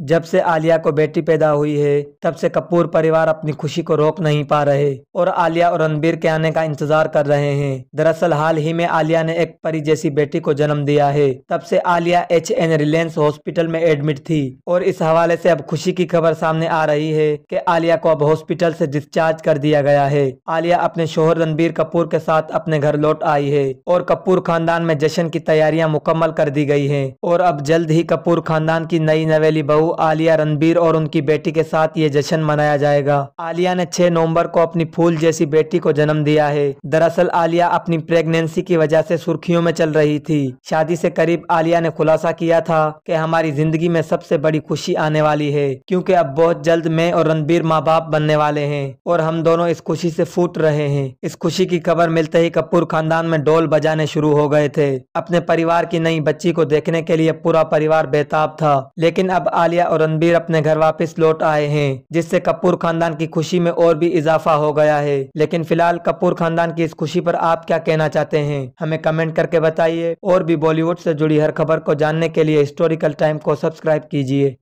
जब से आलिया को बेटी पैदा हुई है तब से कपूर परिवार अपनी खुशी को रोक नहीं पा रहे और आलिया और रणबीर के आने का इंतजार कर रहे हैं दरअसल हाल ही में आलिया ने एक परी जैसी बेटी को जन्म दिया है तब से Alia H N Reliance hospital में एडमिट थी और इस हवाले से अब खुशी की खबर सामने आ रही है कि आलिया को अब हॉस्पिटल से डिस्चार्ज कर दिया गया है आलिया अपने शोहर रणबीर कपूर के साथ अपने घर लौट आई है और कपूर खानदान में जश्न की तैयारियां मुकम्मल कर दी गई है और अब जल्द ही कपूर खानदान की नई नवेली बहू बहू आलिया रणबीर और उनकी बेटी के साथ ये जश्न मनाया जाएगा आलिया ने 6 नवंबर को अपनी फूल जैसी बेटी को जन्म दिया है दरअसल आलिया अपनी प्रेगनेंसी की वजह से सुर्खियों में चल रही थी शादी से करीब आलिया ने खुलासा किया था कि हमारी जिंदगी में सबसे बड़ी खुशी आने वाली है क्योंकि अब बहुत जल्द मैं और रणबीर माँ बाप बनने वाले हैं और हम दोनों इस खुशी से फूट रहे हैं इस खुशी की खबर मिलते ही कपूर खानदान में डोल बजाने शुरू हो गए थे अपने परिवार की नई बच्ची को देखने के लिए पूरा परिवार बेताब था लेकिन अब आलिया आलिया और रणबीर अपने घर वापस लौट आए हैं जिससे कपूर खानदान की खुशी में और भी इजाफा हो गया है लेकिन फिलहाल कपूर खानदान की इस खुशी पर आप क्या कहना चाहते हैं हमें कमेंट करके बताइए और भी बॉलीवुड से जुड़ी हर खबर को जानने के लिए हिस्टोरिकल टाइम को सब्सक्राइब कीजिए